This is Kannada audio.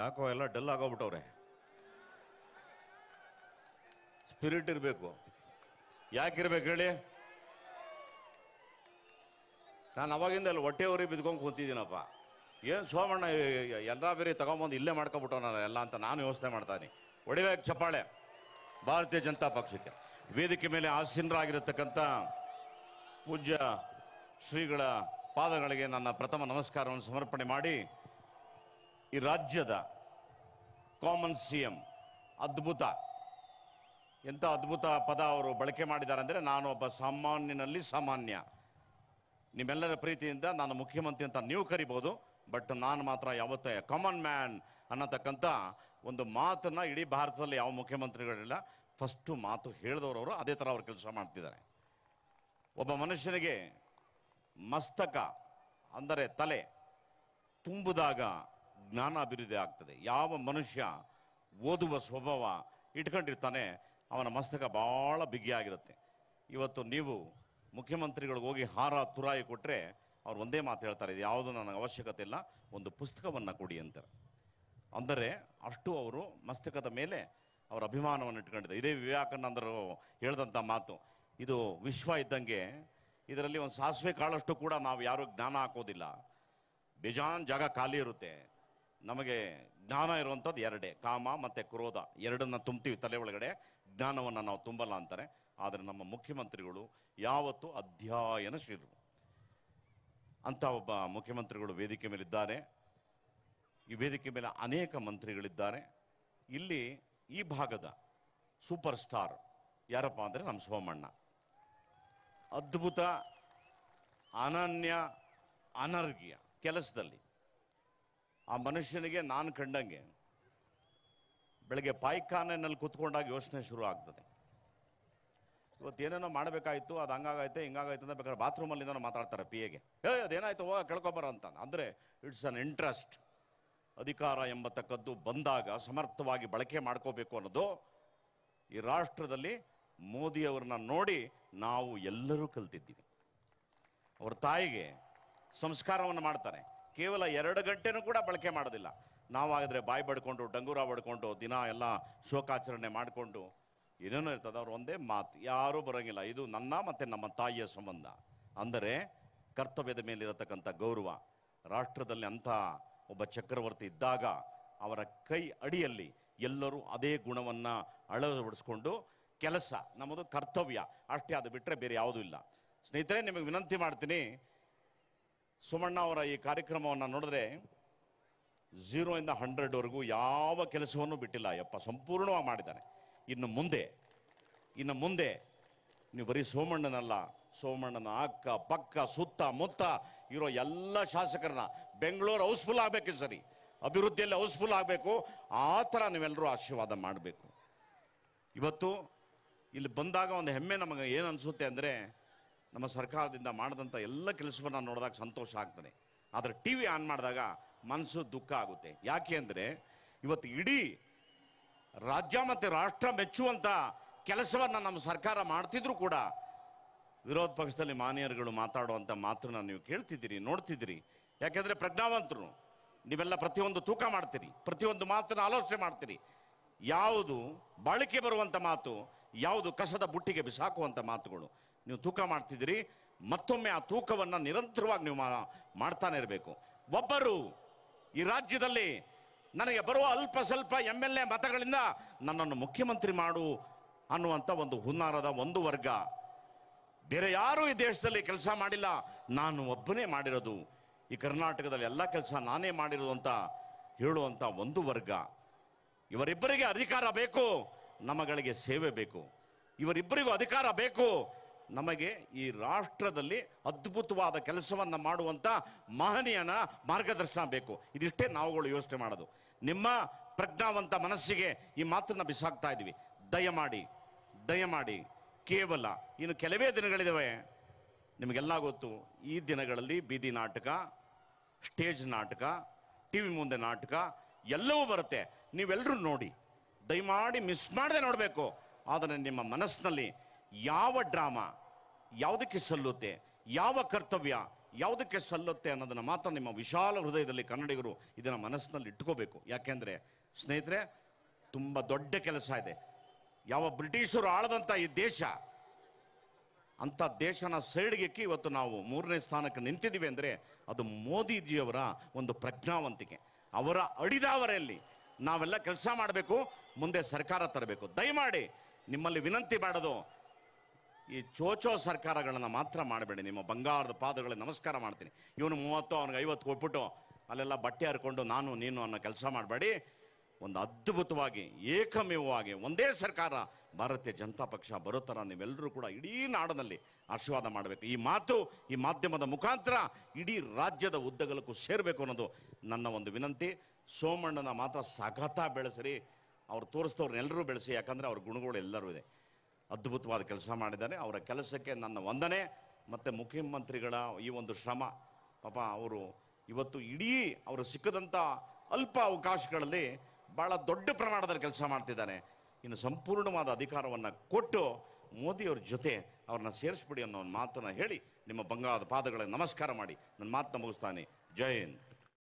ಯಾಕೋ ಎಲ್ಲ ಡಲ್ ಆಗೋಗ್ಬಿಟ್ಟವ್ರೆ ಸ್ಪಿರಿಟ್ ಇರಬೇಕು ಯಾಕಿರ್ಬೇಕು ಹೇಳಿ ನಾನು ಅವಾಗಿಂದ ಅಲ್ಲಿ ಹೊಟ್ಟೆವರಿ ಬಿದ್ಕೊಂಡು ಕೂತಿದ್ದೀನಪ್ಪ ಏನು ಸೋಮಣ್ಣ ಎಲ್ಲ ಬೇರೆ ತಗೊಂಬಂದು ಇಲ್ಲೇ ಮಾಡ್ಕೊಬಿಟ್ಟು ನಾನು ಎಲ್ಲ ಅಂತ ನಾನು ವ್ಯವಸ್ಥೆ ಮಾಡ್ತಾನೆ ಒಡಿಬೇಕು ಚಪ್ಪಾಳೆ ಭಾರತೀಯ ಜನತಾ ಪಕ್ಷಕ್ಕೆ ವೇದಿಕೆ ಮೇಲೆ ಆಸೀನರಾಗಿರತಕ್ಕಂಥ ಪೂಜ್ಯ ಶ್ರೀಗಳ ಪಾದಗಳಿಗೆ ನನ್ನ ಪ್ರಥಮ ನಮಸ್ಕಾರವನ್ನು ಸಮರ್ಪಣೆ ಮಾಡಿ ಈ ರಾಜ್ಯದ ಕಾಮನ್ ಸಿ ಎಂ ಅದ್ಭುತ ಎಂಥ ಅದ್ಭುತ ಪದ ಅವರು ಬಳಕೆ ಮಾಡಿದ್ದಾರೆ ಅಂದರೆ ನಾನು ಒಬ್ಬ ಸಾಮಾನ್ಯನಲ್ಲಿ ಸಾಮಾನ್ಯ ನಿಮ್ಮೆಲ್ಲರ ಪ್ರೀತಿಯಿಂದ ನಾನು ಮುಖ್ಯಮಂತ್ರಿ ಅಂತ ನೀವು ಕರಿಬೋದು ಬಟ್ ನಾನು ಮಾತ್ರ ಯಾವತ್ತೇ ಕಾಮನ್ ಮ್ಯಾನ್ ಅನ್ನತಕ್ಕಂಥ ಒಂದು ಮಾತನ್ನು ಇಡೀ ಭಾರತದಲ್ಲಿ ಯಾವ ಮುಖ್ಯಮಂತ್ರಿಗಳಿಲ್ಲ ಫಸ್ಟು ಮಾತು ಹೇಳಿದವರು ಅದೇ ಥರ ಅವರು ಕೆಲಸ ಮಾಡ್ತಿದ್ದಾರೆ ಒಬ್ಬ ಮನುಷ್ಯನಿಗೆ ಮಸ್ತಕ ಅಂದರೆ ತಲೆ ತುಂಬಿದಾಗ ಜ್ಞಾನ ಅಭಿವೃದ್ಧಿ ಆಗ್ತದೆ ಯಾವ ಮನುಷ್ಯ ಓದುವ ಸ್ವಭಾವ ಇಟ್ಕೊಂಡಿರ್ತಾನೆ ಅವನ ಮಸ್ತಕ ಭಾಳ ಬಿಗಿಯಾಗಿರುತ್ತೆ ಇವತ್ತು ನೀವು ಮುಖ್ಯಮಂತ್ರಿಗಳಿಗೆ ಹೋಗಿ ಹಾರ ತುರಾಯಿ ಕೊಟ್ಟರೆ ಅವ್ರು ಒಂದೇ ಮಾತು ಹೇಳ್ತಾರೆ ಇದು ಯಾವುದು ನನಗೆ ಅವಶ್ಯಕತೆ ಇಲ್ಲ ಒಂದು ಪುಸ್ತಕವನ್ನು ಕೊಡಿ ಅಂತಾರೆ ಅಂದರೆ ಅಷ್ಟು ಅವರು ಮಸ್ತಕದ ಮೇಲೆ ಅವರ ಅಭಿಮಾನವನ್ನು ಇಟ್ಕೊಂಡಿದ್ದಾರೆ ಇದೇ ವಿವೇಕಾನಂದರು ಹೇಳಿದಂಥ ಮಾತು ಇದು ವಿಶ್ವ ಇದ್ದಂಗೆ ಇದರಲ್ಲಿ ಒಂದು ಸಾಸಿವೆ ಕಾಳಷ್ಟು ಕೂಡ ನಾವು ಯಾರೂ ಜ್ಞಾನ ಹಾಕೋದಿಲ್ಲ ಬೇಜಾನ್ ಜಾಗ ಖಾಲಿ ಇರುತ್ತೆ ನಮಗೆ ಜ್ಞಾನ ಇರುವಂಥದ್ದು ಎರಡೇ ಕಾಮ ಮತ್ತು ಕ್ರೋಧ ಎರಡನ್ನು ತುಂಬ್ತೀವಿ ತಲೆ ಒಳಗಡೆ ಜ್ಞಾನವನ್ನು ನಾವು ತುಂಬಲ್ಲ ಅಂತಾರೆ ಆದರೆ ನಮ್ಮ ಮುಖ್ಯಮಂತ್ರಿಗಳು ಯಾವತ್ತೂ ಅಧ್ಯಯನಶೀಲರು ಅಂಥ ಒಬ್ಬ ಮುಖ್ಯಮಂತ್ರಿಗಳು ವೇದಿಕೆ ಮೇಲಿದ್ದಾರೆ ಈ ವೇದಿಕೆ ಮೇಲೆ ಅನೇಕ ಮಂತ್ರಿಗಳಿದ್ದಾರೆ ಇಲ್ಲಿ ಈ ಭಾಗದ ಸೂಪರ್ ಸ್ಟಾರ್ ಯಾರಪ್ಪ ಅಂದರೆ ನಮ್ಮ ಸೋಮಣ್ಣ ಅದ್ಭುತ ಅನನ್ಯ ಅನರ್ಘ್ಯ ಕೆಲಸದಲ್ಲಿ ಆ ಮನುಷ್ಯನಿಗೆ ನಾನು ಕಂಡಂಗೆ ಬೆಳಗ್ಗೆ ಪಾಯ್ಖಾನೆನಲ್ಲಿ ಕೂತ್ಕೊಂಡಾಗ ಯೋಚನೆ ಶುರು ಆಗ್ತದೆ ಇವತ್ತು ಏನೇನೋ ಮಾಡಬೇಕಾಯಿತು ಅದು ಹಂಗಾಗೈತೆ ಹಿಂಗಾಗೈತೆ ಅಂತ ಬೇಕಾದ್ರೆ ಬಾತ್ರೂಮಲ್ಲಿಂದ ಮಾತಾಡ್ತಾರೆ ಪಿ ಎಗೆ ಏ ಅದೇನಾಯ್ತು ಹೋಗ ಕೇಳ್ಕೊಬರ ಅಂತ ಅಂದರೆ ಇಟ್ಸ್ ಅನ್ ಇಂಟ್ರೆಸ್ಟ್ ಅಧಿಕಾರ ಎಂಬತಕ್ಕದ್ದು ಬಂದಾಗ ಸಮರ್ಥವಾಗಿ ಬಳಕೆ ಮಾಡ್ಕೋಬೇಕು ಅನ್ನೋದು ಈ ರಾಷ್ಟ್ರದಲ್ಲಿ ಮೋದಿಯವ್ರನ್ನ ನೋಡಿ ನಾವು ಎಲ್ಲರೂ ಕಲ್ತಿದ್ದೀವಿ ಅವ್ರ ತಾಯಿಗೆ ಸಂಸ್ಕಾರವನ್ನು ಮಾಡ್ತಾರೆ ಕೇವಲ ಎರಡು ಗಂಟೆನೂ ಕೂಡ ಬಳಕೆ ಮಾಡೋದಿಲ್ಲ ನಾವಾದರೆ ಬಾಯಿ ಬಡ್ಕೊಂಡು ಡಂಗೂರ ಬಡ್ಕೊಂಡು ದಿನ ಎಲ್ಲ ಶೋಕಾಚರಣೆ ಮಾಡಿಕೊಂಡು ಏನೇನೋ ಇರ್ತದೆ ಅವ್ರು ಒಂದೇ ಮಾತು ಯಾರೂ ಬರೋಂಗಿಲ್ಲ ಇದು ನನ್ನ ಮತ್ತು ನಮ್ಮ ತಾಯಿಯ ಸಂಬಂಧ ಅಂದರೆ ಕರ್ತವ್ಯದ ಮೇಲಿರತಕ್ಕಂಥ ಗೌರವ ರಾಷ್ಟ್ರದಲ್ಲಿ ಅಂಥ ಒಬ್ಬ ಚಕ್ರವರ್ತಿ ಇದ್ದಾಗ ಅವರ ಕೈ ಅಡಿಯಲ್ಲಿ ಎಲ್ಲರೂ ಅದೇ ಗುಣವನ್ನು ಅಳವಡಿಸ್ಕೊಂಡು ಕೆಲಸ ನಮ್ಮದು ಕರ್ತವ್ಯ ಅಷ್ಟೇ ಅದು ಬಿಟ್ಟರೆ ಬೇರೆ ಯಾವುದೂ ಇಲ್ಲ ಸ್ನೇಹಿತರೆ ನಿಮಗೆ ವಿನಂತಿ ಮಾಡ್ತೀನಿ ಸುಮಣ್ಣ ಅವರ ಈ ಕಾರ್ಯಕ್ರಮವನ್ನು ನೋಡಿದ್ರೆ ಝೀರೋ ಇಂದ ಹಂಡ್ರೆಡ್ವರೆಗೂ ಯಾವ ಕೆಲಸವನ್ನು ಬಿಟ್ಟಿಲ್ಲ ಅಯ್ಯಪ್ಪ ಸಂಪೂರ್ಣವಾಗಿ ಮಾಡಿದ್ದಾರೆ ಇನ್ನು ಮುಂದೆ ಇನ್ನು ಮುಂದೆ ನೀವು ಬರೀ ಸೋಮಣ್ಣನಲ್ಲ ಸೋಮಣ್ಣನ ಅಕ್ಕ ಪಕ್ಕ ಸುತ್ತ ಮುತ್ತ ಇರೋ ಎಲ್ಲ ಶಾಸಕರನ್ನ ಬೆಂಗಳೂರು ಹೌಸ್ಫುಲ್ ಆಗಬೇಕು ಸರಿ ಅಭಿವೃದ್ಧಿಯಲ್ಲಿ ಹೌಸ್ಫುಲ್ ಆಗಬೇಕು ಆ ಥರ ನೀವೆಲ್ಲರೂ ಆಶೀರ್ವಾದ ಮಾಡಬೇಕು ಇವತ್ತು ಇಲ್ಲಿ ಬಂದಾಗ ಒಂದು ಹೆಮ್ಮೆ ನಮಗೆ ಏನು ಅನಿಸುತ್ತೆ ಅಂದರೆ ನಮ್ಮ ಸರ್ಕಾರದಿಂದ ಮಾಡಿದಂಥ ಎಲ್ಲ ಕೆಲಸವನ್ನು ನೋಡಿದಾಗ ಸಂತೋಷ ಆಗ್ತದೆ ಆದರೆ ಟಿ ವಿ ಆನ್ ಮಾಡಿದಾಗ ಮನಸ್ಸು ದುಃಖ ಆಗುತ್ತೆ ಯಾಕೆ ಅಂದರೆ ಇವತ್ತು ಇಡೀ ರಾಜ್ಯ ಮತ್ತು ರಾಷ್ಟ್ರ ಮೆಚ್ಚುವಂಥ ಕೆಲಸವನ್ನು ನಮ್ಮ ಸರ್ಕಾರ ಮಾಡ್ತಿದ್ರು ಕೂಡ ವಿರೋಧ ಪಕ್ಷದಲ್ಲಿ ಮಾನ್ಯರುಗಳು ಮಾತಾಡುವಂಥ ಮಾತ್ರ ನೀವು ಕೇಳ್ತಿದ್ದೀರಿ ನೋಡ್ತಿದ್ದೀರಿ ಯಾಕೆಂದರೆ ಪ್ರಜ್ಞಾವಂತರು ನೀವೆಲ್ಲ ಪ್ರತಿಯೊಂದು ತೂಕ ಮಾಡ್ತೀರಿ ಪ್ರತಿಯೊಂದು ಮಾತನ್ನು ಆಲೋಚನೆ ಮಾಡ್ತೀರಿ ಯಾವುದು ಬಾಳಿಕೆ ಬರುವಂಥ ಮಾತು ಯಾವುದು ಕಸದ ಬುಟ್ಟಿಗೆ ಬಿಸಾಕುವಂಥ ಮಾತುಗಳು ನೀವು ತೂಕ ಮಾಡ್ತಿದ್ದೀರಿ ಮತ್ತೊಮ್ಮೆ ಆ ತೂಕವನ್ನು ನಿರಂತರವಾಗಿ ನೀವು ಮಾಡ್ತಾನೆ ಇರಬೇಕು ಒಬ್ಬರು ಈ ರಾಜ್ಯದಲ್ಲಿ ನನಗೆ ಬರುವ ಅಲ್ಪ ಸ್ವಲ್ಪ ಎಮ್ ಎಲ್ ಎ ಮತಗಳಿಂದ ನನ್ನನ್ನು ಮುಖ್ಯಮಂತ್ರಿ ಮಾಡು ಅನ್ನುವಂಥ ಒಂದು ಹುನ್ನಾರದ ಒಂದು ವರ್ಗ ಬೇರೆ ಯಾರೂ ಈ ದೇಶದಲ್ಲಿ ಕೆಲಸ ಮಾಡಿಲ್ಲ ನಾನು ಒಬ್ಬನೇ ಮಾಡಿರೋದು ಈ ಕರ್ನಾಟಕದಲ್ಲಿ ಎಲ್ಲ ಕೆಲಸ ನಾನೇ ಮಾಡಿರೋದು ಅಂತ ಹೇಳುವಂಥ ಒಂದು ವರ್ಗ ಇವರಿಬ್ಬರಿಗೆ ಅಧಿಕಾರ ಬೇಕು ನಮಗಳಿಗೆ ಸೇವೆ ಬೇಕು ಇವರಿಬ್ಬರಿಗೂ ಅಧಿಕಾರ ಬೇಕು ನಮಗೆ ಈ ರಾಷ್ಟ್ರದಲ್ಲಿ ಅದ್ಭುತವಾದ ಕೆಲಸವನ್ನು ಮಾಡುವಂಥ ಮಹನೀಯನ ಮಾರ್ಗದರ್ಶನ ಬೇಕು ಇದಿಷ್ಟೇ ನಾವುಗಳು ಯೋಚನೆ ಮಾಡೋದು ನಿಮ್ಮ ಪ್ರಜ್ಞಾವಂತ ಮನಸ್ಸಿಗೆ ಈ ಮಾತನ್ನು ಬಿಸಾಕ್ತಾ ಇದ್ದೀವಿ ದಯಮಾಡಿ ದಯಮಾಡಿ ಕೇವಲ ಇನ್ನು ಕೆಲವೇ ದಿನಗಳಿದ್ದಾವೆ ನಿಮಗೆಲ್ಲ ಗೊತ್ತು ಈ ದಿನಗಳಲ್ಲಿ ಬೀದಿ ನಾಟಕ ಸ್ಟೇಜ್ ನಾಟಕ ಟಿ ವಿ ಮುಂದೆ ನಾಟಕ ಎಲ್ಲವೂ ಬರುತ್ತೆ ನೀವೆಲ್ಲರೂ ನೋಡಿ ದಯಮಾಡಿ ಮಿಸ್ ಮಾಡದೆ ನೋಡಬೇಕು ಆದರೆ ನಿಮ್ಮ ಮನಸ್ಸಿನಲ್ಲಿ ಯಾವ ಡ್ರಾಮಾ ಯಾವುದಕ್ಕೆ ಸಲ್ಲುತ್ತೆ ಯಾವ ಕರ್ತವ್ಯ ಯಾವುದಕ್ಕೆ ಸಲ್ಲುತ್ತೆ ಅನ್ನೋದನ್ನು ಮಾತ್ರ ನಿಮ್ಮ ವಿಶಾಲ ಹೃದಯದಲ್ಲಿ ಕನ್ನಡಿಗರು ಇದನ್ನು ಮನಸ್ಸಿನಲ್ಲಿ ಇಟ್ಕೋಬೇಕು ಯಾಕೆಂದರೆ ಸ್ನೇಹಿತರೆ ತುಂಬ ದೊಡ್ಡ ಕೆಲಸ ಇದೆ ಯಾವ ಬ್ರಿಟಿಷರು ಆಳದಂಥ ಈ ದೇಶ ಅಂಥ ದೇಶನ ಸೈಡ್ಗೆಕ್ಕಿ ಇವತ್ತು ನಾವು ಮೂರನೇ ಸ್ಥಾನಕ್ಕೆ ನಿಂತಿದ್ದೀವಿ ಅಂದರೆ ಅದು ಮೋದಿಜಿಯವರ ಒಂದು ಪ್ರಜ್ಞಾವಂತಿಕೆ ಅವರ ಅಡಿದಾವರೆಯಲ್ಲಿ ನಾವೆಲ್ಲ ಕೆಲಸ ಮಾಡಬೇಕು ಮುಂದೆ ಸರ್ಕಾರ ತರಬೇಕು ದಯಮಾಡಿ ನಿಮ್ಮಲ್ಲಿ ವಿನಂತಿ ಮಾಡೋದು ಈ ಚೋಚೋ ಸರ್ಕಾರಗಳನ್ನು ಮಾತ್ರ ಮಾಡಬೇಡಿ ನಿಮ್ಮ ಬಂಗಾರದ ಪಾದಗಳಿಗೆ ನಮಸ್ಕಾರ ಮಾಡ್ತೀನಿ ಇವನು ಮೂವತ್ತು ಅವ್ನಿಗೆ ಐವತ್ತು ಕೊಟ್ಬಿಟ್ಟು ಅಲ್ಲೆಲ್ಲ ಬಟ್ಟೆ ಹರ್ಕೊಂಡು ನಾನು ನೀನು ಅನ್ನೋ ಕೆಲಸ ಮಾಡಬೇಡಿ ಒಂದು ಅದ್ಭುತವಾಗಿ ಏಕಮೇವಾಗಿ ಒಂದೇ ಸರ್ಕಾರ ಭಾರತೀಯ ಜನತಾ ಪಕ್ಷ ಬರೋ ಥರ ನೀವೆಲ್ಲರೂ ಕೂಡ ಇಡೀ ನಾಡಿನಲ್ಲಿ ಆಶೀರ್ವಾದ ಮಾಡಬೇಕು ಈ ಮಾತು ಈ ಮಾಧ್ಯಮದ ಮುಖಾಂತರ ಇಡೀ ರಾಜ್ಯದ ಉದ್ದಗಲಕ್ಕೂ ಸೇರಬೇಕು ಅನ್ನೋದು ನನ್ನ ಒಂದು ವಿನಂತಿ ಸೋಮಣ್ಣನ ಮಾತ್ರ ಸಖತ ಬೆಳೆಸಿರಿ ಅವ್ರು ತೋರಿಸ್ತವ್ರನ್ನೆಲ್ಲರೂ ಬೆಳೆಸಿ ಯಾಕಂದರೆ ಅವ್ರ ಗುಣಗಳು ಎಲ್ಲರೂ ಇದೆ ಅದ್ಭುತವಾದ ಕೆಲಸ ಮಾಡಿದ್ದಾರೆ ಅವರ ಕೆಲಸಕ್ಕೆ ನನ್ನ ವಂದನೆ ಮತ್ತು ಮುಖ್ಯಮಂತ್ರಿಗಳ ಈ ಒಂದು ಶ್ರಮ ಪಾಪ ಅವರು ಇವತ್ತು ಇಡೀ ಅವರು ಸಿಕ್ಕದಂಥ ಅಲ್ಪ ಅವಕಾಶಗಳಲ್ಲಿ ಭಾಳ ದೊಡ್ಡ ಪ್ರಮಾಣದಲ್ಲಿ ಕೆಲಸ ಮಾಡ್ತಿದ್ದಾನೆ ಇನ್ನು ಸಂಪೂರ್ಣವಾದ ಅಧಿಕಾರವನ್ನು ಕೊಟ್ಟು ಮೋದಿಯವ್ರ ಜೊತೆ ಅವ್ರನ್ನ ಸೇರಿಸ್ಬಿಡಿ ಅನ್ನೋ ಒಂದು ಮಾತನ್ನು ಹೇಳಿ ನಿಮ್ಮ ಬಂಗಾಳದ ಪಾದಗಳಿಗೆ ನಮಸ್ಕಾರ ಮಾಡಿ ನನ್ನ ಮಾತನ್ನ ಮುಗಿಸ್ತಾನೆ ಜೈ ಹಿಂದ್